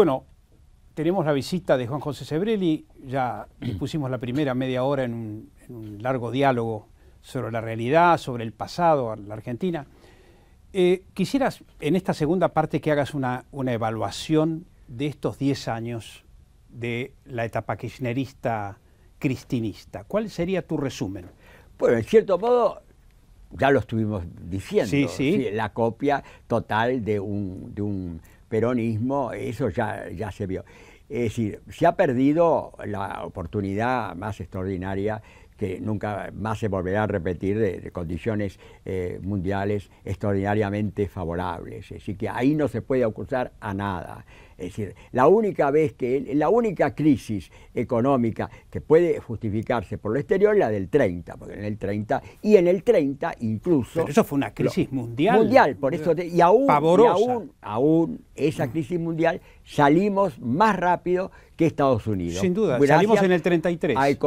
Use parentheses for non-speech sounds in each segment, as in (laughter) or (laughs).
Bueno, tenemos la visita de Juan José Sebrelli, ya dispusimos (clears throat) la primera media hora en un, largo diálogo sobre la realidad, sobre el pasado, la Argentina. Eh, quisieras en esta segunda parte que hagas una, evaluación de estos 10 años de la etapa kirchnerista cristinista. ¿Cuál sería tu resumen? Bueno, en cierto modo, ya lo estuvimos diciendo, sí. ¿sí? la copia total de un, de un peronismo, eso ya, se vio. Es decir, se ha perdido la oportunidad más extraordinaria que nunca más se volverá a repetir eh, de, condiciones eh, mundiales extraordinariamente favorables. Así que ahí no se puede acusar a nada. Es decir, la única vez que, la única crisis económica que puede justificarse por lo exterior es la del 30, porque en el 30, y en el 30 incluso... Pero eso fue una crisis mundial. Mundial, por eso, y y aún esa crisis mundial salimos más rápido que Estados Unidos. Sin duda, salimos en el 33. hay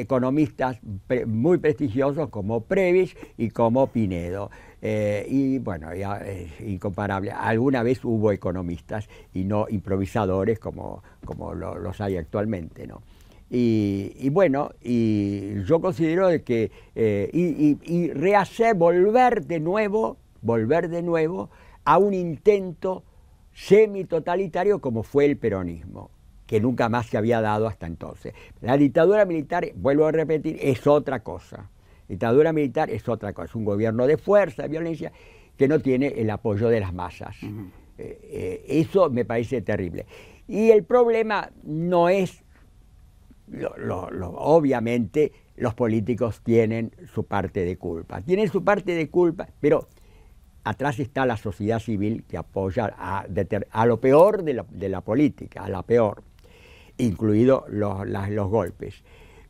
economistas muy prestigiosos como Previs y como Pinedo. Eh, y bueno, es incomparable. Alguna vez hubo economistas y no improvisadores como, como los hay actualmente, ¿no? Y, bueno, y yo considero que, eh, y, y rehacer, volver de nuevo, volver de nuevo a un intento totalitario como fue el peronismo, que nunca más se había dado hasta entonces. La dictadura militar, vuelvo a repetir, es otra cosa. dictadura militar es otra cosa, Es un gobierno de fuerza, de violencia, que no tiene el apoyo de las masas. Eh, eh, eso me parece terrible. Y el problema no es, obviamente, los políticos tienen su parte de culpa. Tienen su parte de culpa, pero atrás está la sociedad civil que apoya a, lo peor de la, política, a la peor, incluidos los, golpes.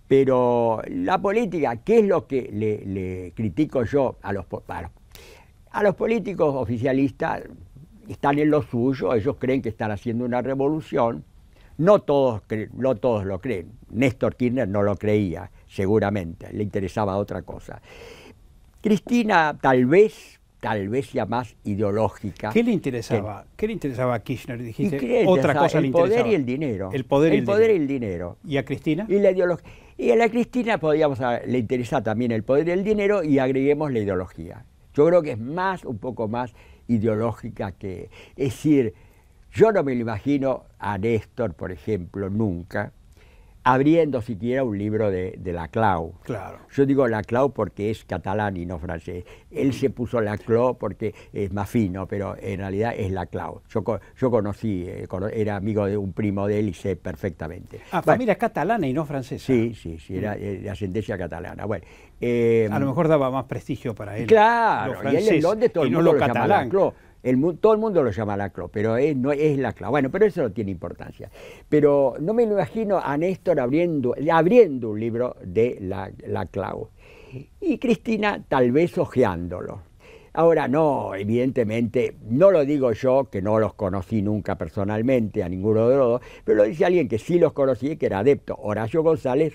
Pero la política, ¿qué es lo que le, critico yo a los, a políticos oficialistas? Están en lo suyo, ellos creen que están haciendo una revolución. No todos, no todos lo creen. Néstor Kirchner no lo creía, seguramente, le interesaba otra cosa. Cristina tal vez tal vez ya más ideológica. ¿Qué le interesaba? ¿Qué le interesaba a Kirchner? Dijiste, otra cosa el poder y el dinero. El poder, y, el dinero. y a Cristina? Y la Y a la Cristina podríamos le interesa también el poder y el dinero y agreguemos la ideología. Yo creo que es más, un poco más ideológica que... Es decir, yo no me lo imagino a Néstor, por ejemplo, nunca, abriendo siquiera un libro de, de la Clau. Claro. Yo digo la Clau porque es catalán y no francés. Él se puso la porque es más fino, pero en realidad es la Clau. Yo, conocí, eh, era amigo de un primo de él y sé perfectamente. Ah, familia catalana y no francesa. Sí, sí, sí, era mm. de ascendencia catalana. Bueno, em, a lo mejor daba más prestigio para él. Claro, y él en Londres todo el mundo no lo, catalán todo el mundo lo llama Laclau, pero es, no es Bueno, pero eso no tiene importancia. Pero no me lo imagino a Néstor abriendo, abriendo un libro de la, laclau. Y Cristina tal vez hojeándolo. Ahora no, evidentemente, no lo digo yo, que no los conocí nunca personalmente a ninguno de los dos, pero lo dice alguien que sí los conocí, que era adepto. Horacio González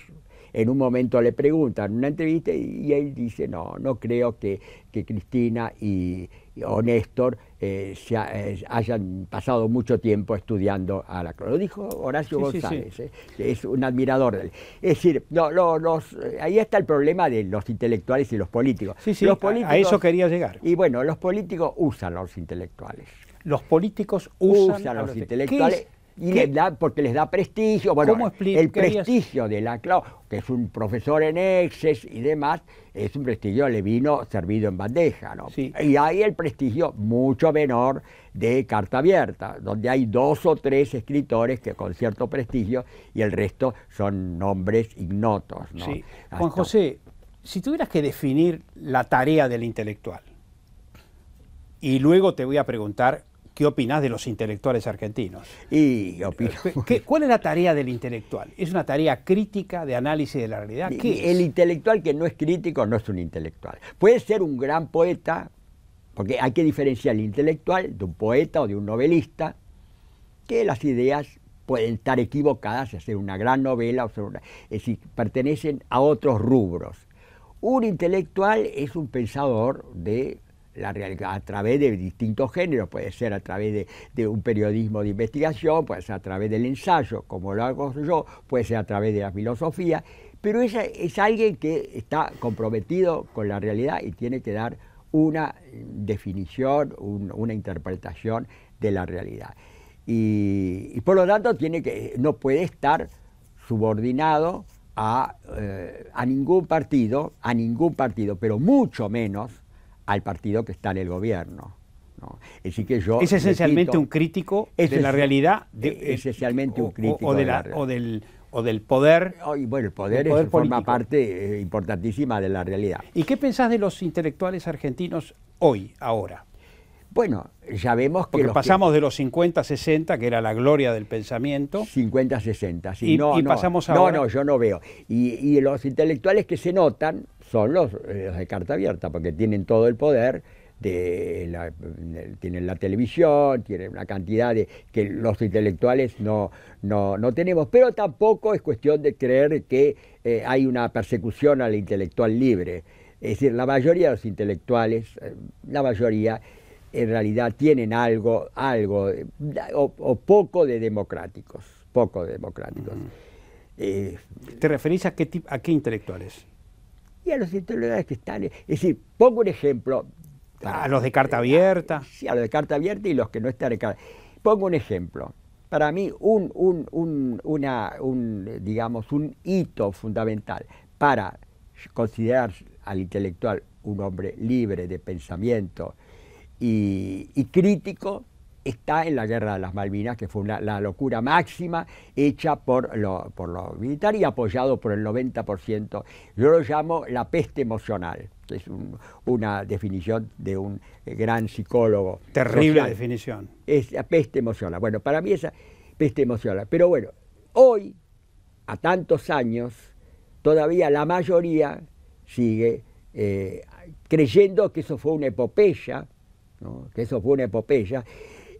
en un momento le preguntan una entrevista y, él dice, no, no creo que, Cristina y, o Néstor eh, eh, hayan pasado mucho tiempo estudiando a la Lo dijo Horacio González, eh, es un admirador de él. Es decir, no, ahí está el problema de los intelectuales y los políticos. los políticos, a, eso quería llegar. Y bueno, los políticos usan a los intelectuales. Los políticos usan, a los intelectuales y les da, porque les da prestigio. Bueno, el prestigio de la Clau, que es un profesor en exes y demás, es un prestigio le vino servido en bandeja, ¿no? Y hay el prestigio mucho menor de Carta Abierta, donde hay dos o tres escritores que con cierto prestigio y el resto son nombres ignotos, ¿no? Juan José, si tuvieras que definir la tarea del intelectual, y luego te voy a preguntar ¿Qué opinas de los intelectuales argentinos? ¿Cuál es la tarea del intelectual? ¿Es una tarea crítica de análisis de la realidad? el intelectual que no es crítico no es un intelectual. Puede ser un gran poeta, porque hay que diferenciar el intelectual de un poeta o de un novelista, que las ideas pueden estar equivocadas, hacer una gran novela, o si es pertenecen a otros rubros. Un intelectual es un pensador de la realidad a través de distintos géneros, puede ser a través de, un periodismo de investigación, puede ser a través del ensayo, como lo hago yo, puede ser a través de la filosofía, pero es, es alguien que está comprometido con la realidad y tiene que dar una definición, una interpretación de la realidad. Y, por lo tanto tiene que, no puede estar subordinado a, eh, a ningún partido, a ningún partido, pero mucho menos al partido que está en el gobierno. es esencialmente un crítico de la realidad. Eh, esencialmente un crítico. O, del, del poder. Y bueno, el poder, forma parte eh, importantísima de la realidad. ¿Y qué pensás de los intelectuales argentinos hoy, ahora? Bueno, ya vemos que. Porque pasamos de los 50 60, que era la gloria del pensamiento. 50 60, sí. Y, pasamos ahora. No, no, yo no veo. y los intelectuales que se notan son los, eh, de carta abierta, porque tienen todo el poder de tienen la televisión, tienen una cantidad de que los intelectuales no, tenemos, pero tampoco es cuestión de creer que eh, hay una persecución al intelectual libre. Es decir, la mayoría de los intelectuales, eh, la mayoría en realidad tienen algo, algo o, poco de democráticos, poco de democráticos. ¿Te referís a qué, a qué intelectuales? y a los intelectuales que están. Es decir, pongo un ejemplo. A los de carta abierta. Sí, a los de carta abierta y los que no están de carta. Pongo un ejemplo. Para mí, un, digamos, un hito fundamental para considerar al intelectual un hombre libre de pensamiento y crítico está en la guerra de las Malvinas, que fue la locura máxima hecha por lo, por lo militar y apoyado por el 90%. Yo lo llamo la peste emocional, que es una definición de un eh, gran psicólogo. Terrible definición. Es la peste emocional. Bueno, para mí esa peste emocional. Pero bueno, hoy, a tantos años, todavía la mayoría sigue eh, creyendo que eso fue una epopeya, que eso fue una epopeya,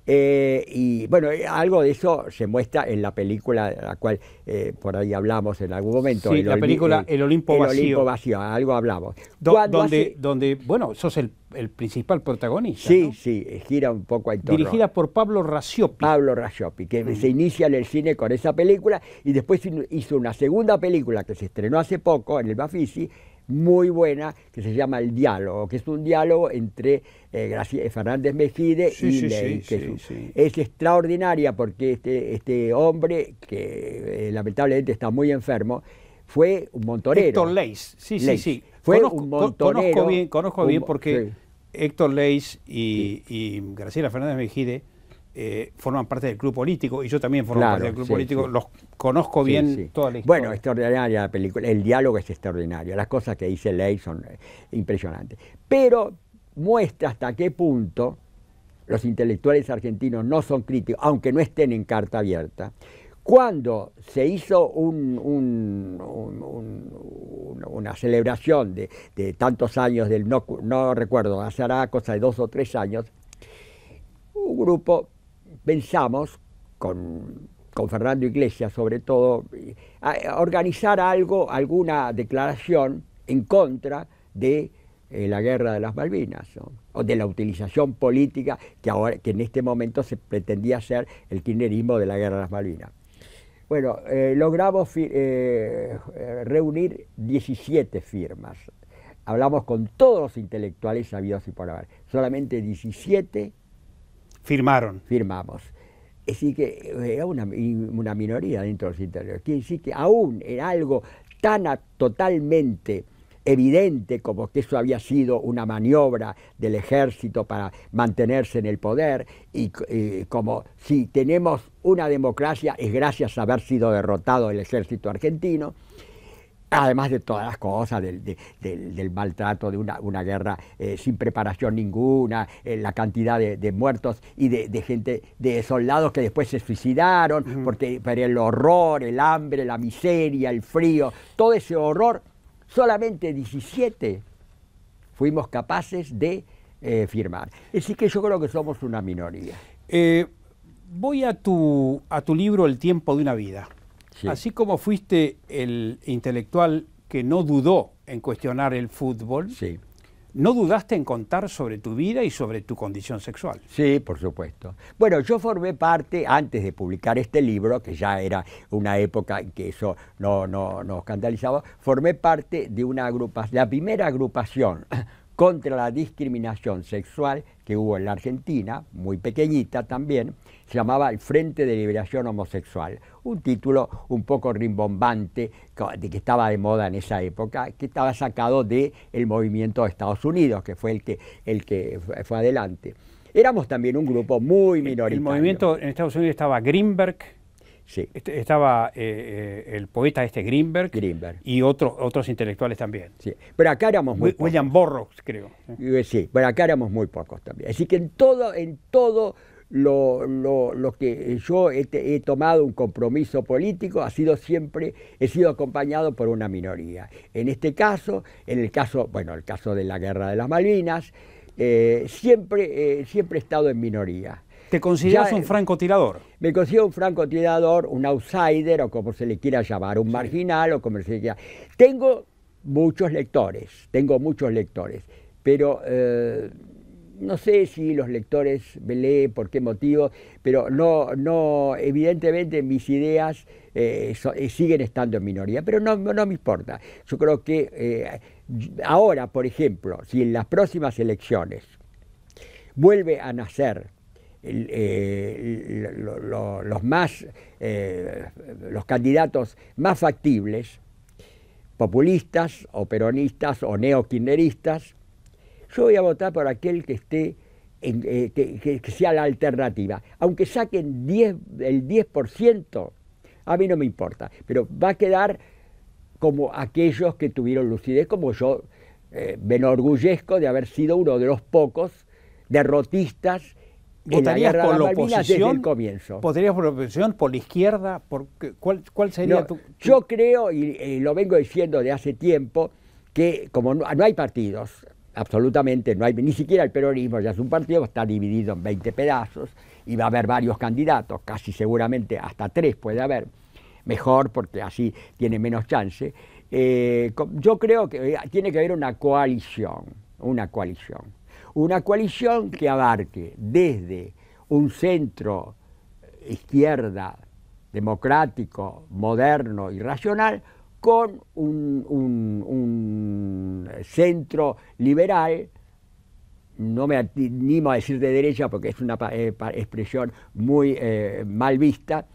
eh, y bueno, eh, algo de eso se muestra en la película, la cual eh, por ahí hablamos en algún momento. Sí, la película El Olimpo Vacío. El Olimpo Vacío, algo hablamos. donde, donde, bueno, sos el, el principal protagonista. Sí, sí, gira un poco al Dirigida por Pablo Rasiopi. Pablo Raciopi, que mm. se inicia en el cine con esa película y después hizo una segunda película que se estrenó hace poco en el Bafisi, muy buena que se llama El Diálogo, que es un diálogo entre eh, eh, Fernández Mejide y sí, es, extraordinaria porque este, este hombre, que eh, lamentablemente está muy enfermo, fue un montonero. Héctor Leis, sí, sí, sí. Fue conozco, un montonero. Conozco bien, conozco bien porque Héctor Leis y, y Graciela Fernández Mejide eh, forman parte del club político y yo también formo parte del club político, los conozco bien toda la historia. Bueno, extraordinaria la película, el diálogo es extraordinario, las cosas que dice Ley son eh, impresionantes, pero muestra hasta qué punto los intelectuales argentinos no son críticos, aunque no estén en carta abierta. Cuando se hizo una celebración de, tantos años, del no, no recuerdo, hace cosa de dos o tres años, un grupo pensamos con, Fernando Iglesias sobre todo, a organizar algo, alguna declaración en contra de eh, la guerra de las Malvinas, o de la utilización política que, que en este momento se pretendía hacer el kirchnerismo de la guerra de las Malvinas. Bueno, eh, logramos eh, reunir 17 firmas. Hablamos con todos los intelectuales sabidos y por haber. Solamente 17 Firmaron. Firmamos. Así eh, que eh, era una, minoría dentro de los interiores. Quiere decir que aún en algo tan totalmente evidente como que eso había sido una maniobra del ejército para mantenerse en el poder y como si tenemos una democracia es gracias a haber sido derrotado el ejército argentino, además de todas las cosas, del, maltrato, de una, guerra eh, sin preparación ninguna, eh, la cantidad de, muertos y de, gente, de soldados que después se suicidaron, porque por el horror, el hambre, la miseria, el frío, todo ese horror, solamente 17 fuimos capaces de eh, firmar. Así que yo creo que somos una minoría. voy a tu libro El tiempo de una vida. Así como fuiste el intelectual que no dudó en cuestionar el fútbol, no dudaste en contar sobre tu vida y sobre tu condición sexual. Sí, por supuesto. Bueno, yo formé parte, antes de publicar este libro, que ya era una época en que eso no no escandalizaba, formé parte de una agrupación, la primera agrupación (clears throat) contra la discriminación sexual que hubo en la Argentina, muy pequeñita también, se llamaba El Frente de Liberación Homosexual, un título un poco rimbombante que estaba de moda en esa época, que estaba sacado del movimiento de Estados Unidos, que fue el que, el que fue adelante. Éramos también un grupo muy minoritario. El movimiento en Estados Unidos estaba Greenberg, este, estaba eh, eh, el poeta este Greenberg, y otros otros intelectuales también. pero acá éramos muy William pocos. creo. Eh, sí, pero acá éramos muy pocos también. Así que en todo, en todo lo, lo, que yo he, tomado un compromiso político ha sido siempre, he sido acompañado por una minoría. En este caso, en el caso, bueno, el caso de la guerra de las Malvinas, siempre, siempre he estado en minoría. ¿Te consideras un eh, francotirador? Me considero un francotirador, un outsider o como se le quiera llamar, un marginal o como se le quiera. Tengo muchos lectores, tengo muchos lectores, pero eh, no sé si los lectores me leen, por qué motivo, pero no, no evidentemente mis ideas eh, siguen estando en minoría, pero no me importa. Yo creo que ahora, por ejemplo, si en las próximas elecciones vuelve a nacer eh, los, más, eh, los candidatos más factibles, populistas o peronistas o neokinderistas, yo voy a votar por aquel que esté en, eh, que, sea la alternativa. Aunque saquen el 10%, a mí no me importa, pero va a quedar como aquellos que tuvieron lucidez, como yo me enorgullezco de haber sido uno de los pocos derrotistas ¿Podrías por la, oposición? por la oposición, por la izquierda? ¿cuál, sería tu, Yo creo, y, lo vengo diciendo de hace tiempo, que como no, hay partidos, absolutamente no hay, ni siquiera el peronismo ya es un partido, está dividido en 20 pedazos y va a haber varios candidatos, casi seguramente hasta tres puede haber, mejor porque así tiene menos chance. Eh, yo creo que eh, tiene que haber una coalición, una coalición. Una coalición que abarque desde un centro eh, izquierda democrático, moderno y racional, con un, centro liberal, no me animo a decir de derecha porque es una eh, expresión muy eh, mal vista,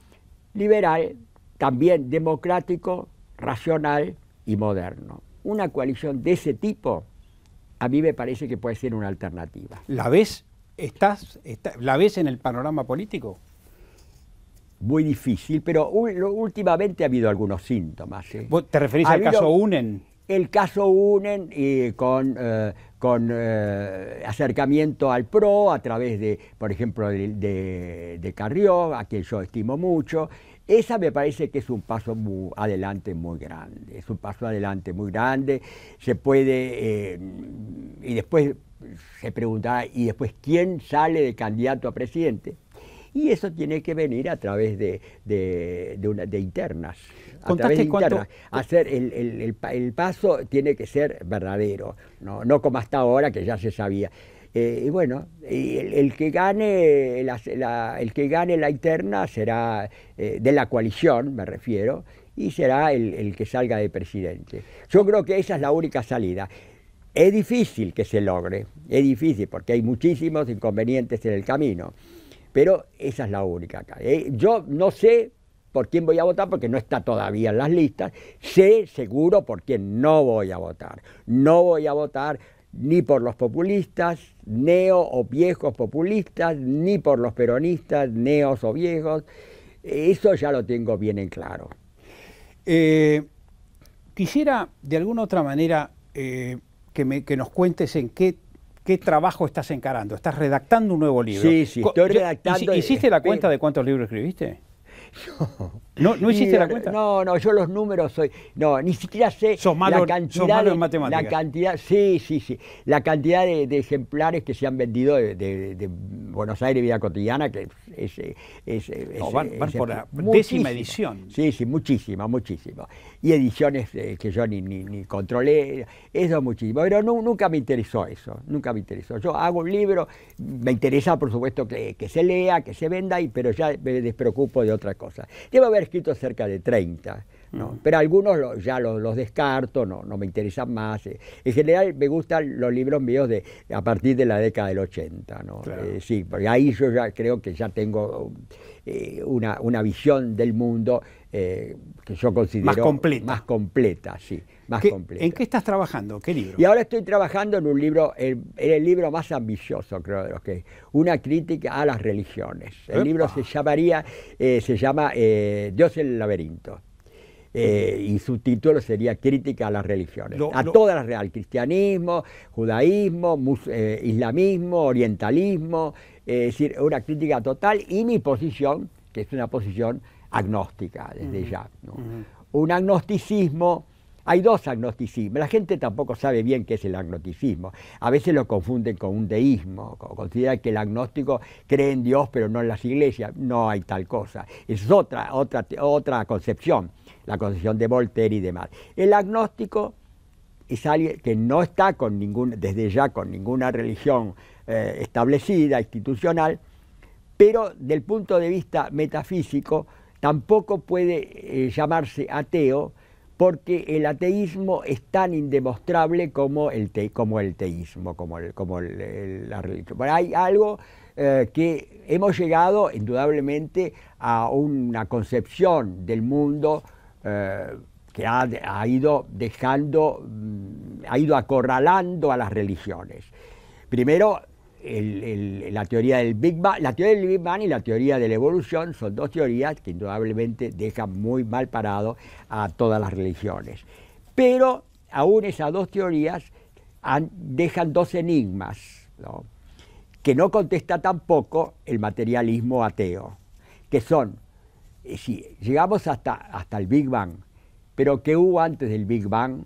liberal, también democrático, racional y moderno. Una coalición de ese tipo a mí me parece que puede ser una alternativa. ¿La ves? ¿Estás, ¿La ves en el panorama político? Muy difícil, pero últimamente ha habido algunos síntomas. ¿eh? ¿Te referís al caso UNEN? El caso UNEN y eh, con, eh, con acercamiento al PRO a través de, por ejemplo, de, de, Carrió, a quien yo estimo mucho, esa me parece que es un paso adelante muy grande, es un paso adelante muy grande. Se puede y después se preguntaba, ¿y después quién sale de candidato a presidente? Y eso tiene que venir a través de, internas. A través de internas. Hacer el, paso tiene que ser verdadero, no, como hasta ahora que ya se sabía. Eh, y bueno, el, que gane la, el que gane la interna será eh, de la coalición, me refiero, y será el, el que salga de presidente. Yo creo que esa es la única salida. Es difícil que se logre, es difícil porque hay muchísimos inconvenientes en el camino, pero esa es la única eh, yo no sé por quién voy a votar porque no está todavía en las listas, sé seguro por quién no voy a votar. No voy a votar ni por los populistas, neo o viejos populistas, ni por los peronistas, neos o viejos. Eso ya lo tengo bien en claro. Eh, quisiera de alguna otra manera eh, que, nos cuentes en qué ¿Qué trabajo estás encarando? ¿Estás redactando un nuevo libro? Sí, sí, estoy redactando. ¿Hiciste la cuenta de cuántos libros escribiste? (laughs) ¿No, no hiciste la cuenta? No, no, yo los números soy. No, ni siquiera sé la cantidad. matemáticas. La cantidad, sí, sí, sí. La cantidad de, ejemplares que se han vendido de, Buenos Aires Vida Cotidiana, que es. es, van, por la décima edición. Sí, sí, muchísima, muchísima. Y ediciones eh, que yo ni, ni, ni controlé, eso muchísimo. Pero nunca me interesó eso, nunca me interesó. Yo hago un libro, me interesa, por supuesto, que, que se lea, que se venda, y, pero ya me despreocupo de otra cosa. Debo haber escrito cerca de 30, mm. pero algunos ya los, descarto, no, me interesan más. Eh, en general me gustan los libros míos de, a partir de la década del 80, eh, sí, porque ahí yo ya creo que ya tengo eh, una, visión del mundo que yo considero... Más completa. Más completa, sí. ¿En qué estás trabajando? ¿Qué libro? Y ahora estoy trabajando en un libro, en, el libro más ambicioso, creo, de los que una crítica a las religiones. El libro se llamaría, eh, se llama eh, Dios en el laberinto. Eh, y su título sería Crítica a las religiones, a toda todas las cristianismo, judaísmo, islamismo, orientalismo, es decir, una crítica total y mi posición, que es una posición agnóstica desde ya, un agnosticismo hay dos agnosticismos. La gente tampoco sabe bien qué es el agnosticismo. A veces lo confunden con un deísmo. Consideran que el agnóstico cree en Dios pero no en las iglesias. No hay tal cosa. Es otra, otra, otra concepción, la concepción de Voltaire y demás. El agnóstico es alguien que no está con ningún, desde ya con ninguna religión eh, establecida, institucional, pero del punto de vista metafísico tampoco puede eh, llamarse ateo porque el ateísmo es tan indemostrable como el, como el teísmo, como, como la religión. hay algo eh, que hemos llegado indudablemente a una concepción del mundo eh, que ha, ido dejando, mm, ha ido acorralando a las religiones. Primero, la teoría del Big Bang, la teoría del Big Bang y la teoría de la evolución son dos teorías que indudablemente dejan muy mal parado a todas las religiones. Pero aún esas dos teorías dejan dos enigmas, que no contesta tampoco el materialismo ateo, que son, eh, si llegamos hasta, hasta el Big Bang, pero ¿qué hubo antes del Big Bang?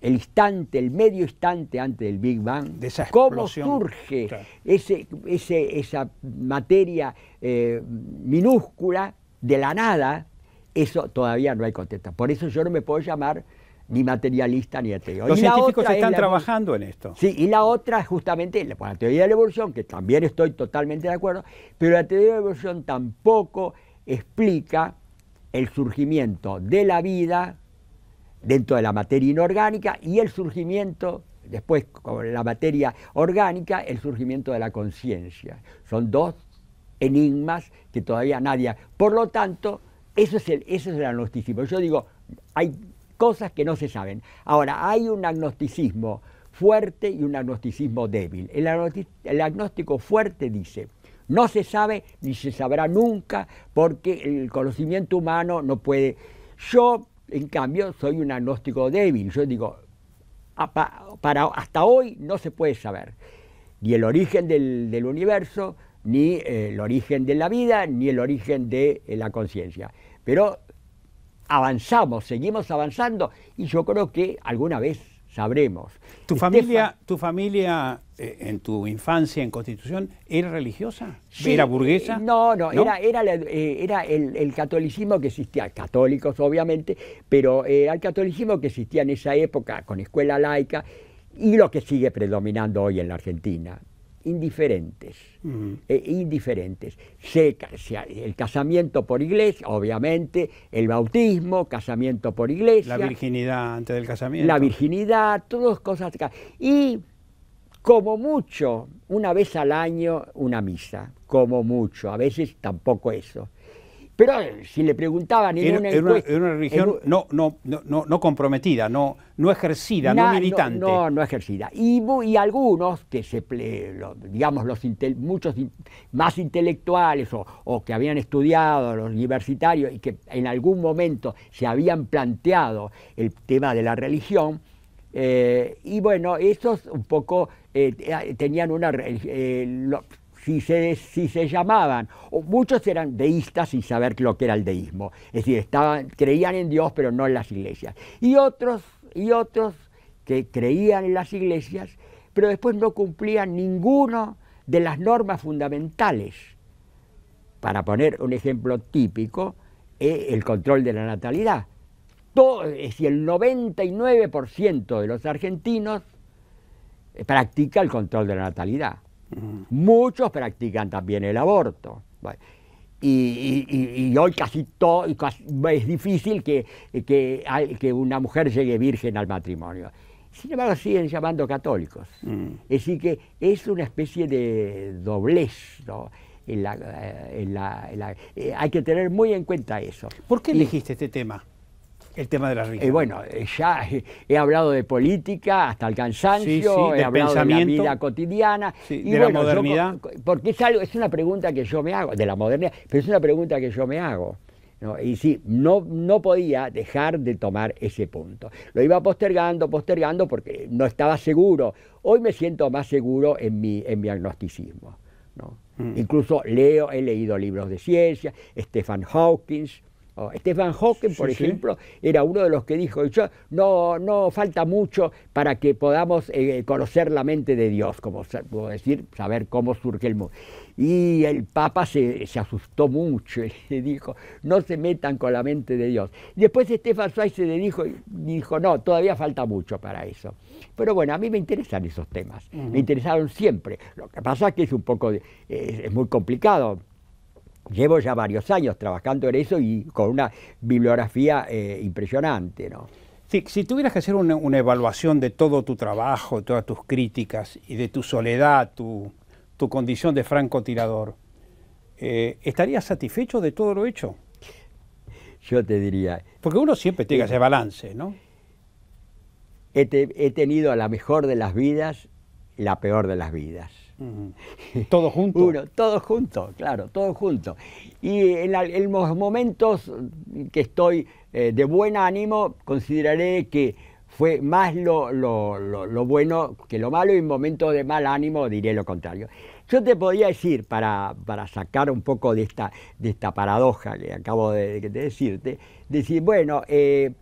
el instante, el medio instante antes del Big Bang, cómo surge ese, esa materia eh, minúscula de la nada, eso todavía no hay contesta. Por eso yo no me puedo llamar ni materialista ni ateo. Los científicos están trabajando en esto. Sí, y la otra justamente la, la teoría de la evolución, que también estoy totalmente de acuerdo, pero la teoría de la evolución tampoco explica el surgimiento de la vida dentro de la materia inorgánica y el surgimiento, después con la materia orgánica, el surgimiento de la conciencia. Son dos enigmas que todavía nadie... Por lo tanto, eso es el, es el agnosticismo. Yo digo, hay cosas que no se saben. Ahora, hay un agnosticismo fuerte y un agnosticismo débil. El, agnóstico fuerte dice, no se sabe ni se sabrá nunca porque el conocimiento humano no puede. Yo en cambio, soy un agnóstico débil. Yo digo, para, hasta hoy no se puede saber ni el origen del, universo, ni eh, el origen de la vida, ni el origen de eh, la conciencia. Pero avanzamos, seguimos avanzando y yo creo que alguna vez sabremos. Tu familia, tu familia eh, en tu infancia en Constitución, ¿era religiosa? ¿Era burguesa? Eh, no, no, era, eh, el, catolicismo que existía, católicos obviamente, pero era el catolicismo que existía en esa época con escuela laica y lo que sigue predominando hoy en la Argentina. Indiferentes, indiferentes. el casamiento por iglesia, obviamente, el bautismo, casamiento por iglesia. La virginidad antes del casamiento. La virginidad, todas cosas. Y como mucho, una vez al año una misa, como mucho, a veces tampoco eso. Pero eh, si le preguntaban en era, una, una, religión no, no, no, no comprometida, no, no ejercida, no militante. No, no, ejercida. Y, y, algunos, que se, digamos, los muchos más intelectuales o, o, que habían estudiado, los universitarios, y que en algún momento se habían planteado el tema de la religión, eh, y bueno, estos un poco eh, ah, tenían una... Eh, si, se, llamaban, muchos eran deístas sin saber lo que era el deísmo, es decir, estaban, creían en Dios pero no en las iglesias. Y otros, y otros que creían en las iglesias, pero después no cumplían ninguno de las normas fundamentales. Para poner un ejemplo típico, el control de la natalidad todo, eh, si el 99% de los argentinos eh, practica el control de la natalidad. Muchos practican también el aborto. y, hoy casi todo es difícil eh, que, una mujer llegue virgen al matrimonio. Sin embargo, siguen llamando católicos. Mm. Es decir, que es una especie de doblez. hay que tener muy en cuenta eso. ¿Por qué elegiste este tema? el tema de la eh, riqueza Y bueno, eh, ya he hablado de política hasta el cansancio, he hablado de la vida cotidiana. de la modernidad. porque es, algo, es una pregunta que yo me hago, de la modernidad, pero es una pregunta que yo me hago. y sí, no, no podía dejar de tomar ese punto. Lo iba postergando, postergando porque no estaba seguro. Hoy me siento más seguro en mi, en mi agnosticismo. Mm. Incluso leo, he leído libros de ciencia, Stephen Hawking, Esteban oh, Hocken, por ejemplo, era uno de los que dijo, yo, no, no falta mucho para que podamos eh, conocer la mente de Dios, como puedo decir, saber cómo surge el mundo. Y el Papa se, asustó mucho (laughs) y le dijo, no se metan con la mente de Dios. después Estefan Zweig se le dijo, dijo, no, todavía falta mucho para eso. Pero bueno, a mí me interesan esos temas, me interesaron siempre. Lo que pasa es que es un poco, es muy complicado llevo ya varios años trabajando en eso y con una bibliografía eh, impresionante, ¿no? si tuvieras que hacer una, evaluación de todo tu trabajo, de todas tus críticas y de tu soledad, tu, condición de francotirador, eh, ¿estarías satisfecho de todo lo hecho? Yo te diría. Porque uno siempre tiene ese eh, balance, ¿no? He, tenido la mejor de las vidas, la peor de las vidas todos juntos Uno, todo junto, claro, todo junto. Y en, los momentos que estoy eh, de buen ánimo, consideraré que fue más lo, bueno que lo malo y en momentos de mal ánimo diré lo contrario. Yo te podía decir, para, sacar un poco de esta, de esta paradoja que acabo de, decirte, decir, bueno, eh,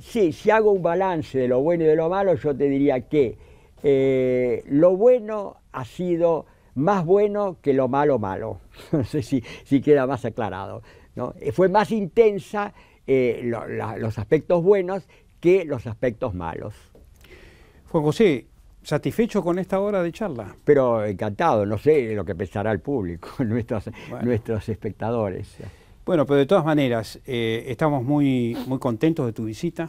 sí, si hago un balance de lo bueno y de lo malo, yo te diría que eh, lo bueno ha sido más bueno que lo malo malo, (laughs) no sé si, queda más aclarado. ¿no? Eh, fue más intensa eh, los aspectos buenos que los aspectos malos. Juan José, ¿satisfecho con esta hora de charla? Pero encantado, no sé lo que pensará el público, (laughs) nuestros, espectadores. Bueno, pero de todas maneras, eh, estamos muy, muy contentos de tu visita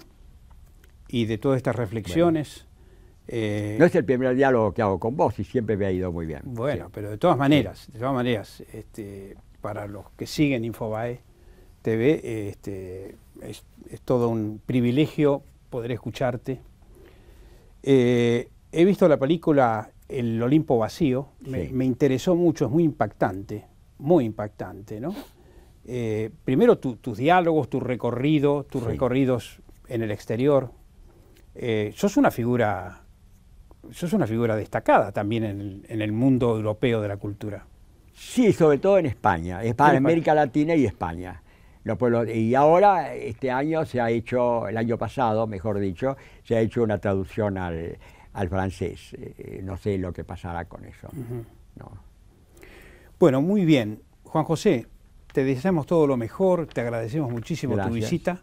y de todas estas reflexiones. Eh, no es el primer diálogo que hago con vos y siempre me ha ido muy bien. Bueno, pero de todas maneras, de todas maneras, este, para los que siguen Infobae TV, este, es, todo un privilegio poder escucharte. Eh, he visto la película El Olimpo Vacío, me, interesó mucho, es muy impactante, muy impactante, ¿no? Eh, primero tus diálogos, tu recorrido, tus recorridos en el exterior. sos una figura sos una figura destacada también en el, mundo europeo de la cultura. Sí, sobre todo en España, en América Latina y España. Los y ahora, este año se ha hecho, el año pasado, mejor dicho, se ha hecho una traducción al, francés. Eh, no sé lo que pasará con eso. Bueno, muy bien. Juan José, te deseamos todo lo mejor, te agradecemos muchísimo tu visita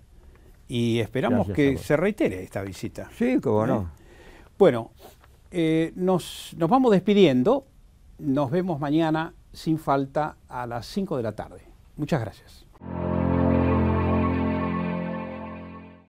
y esperamos que se reitere esta visita. Sí, cómo ¿Eh? no. Bueno, eh, nos, nos vamos despidiendo. Nos vemos mañana sin falta a las 5 de la tarde. Muchas gracias.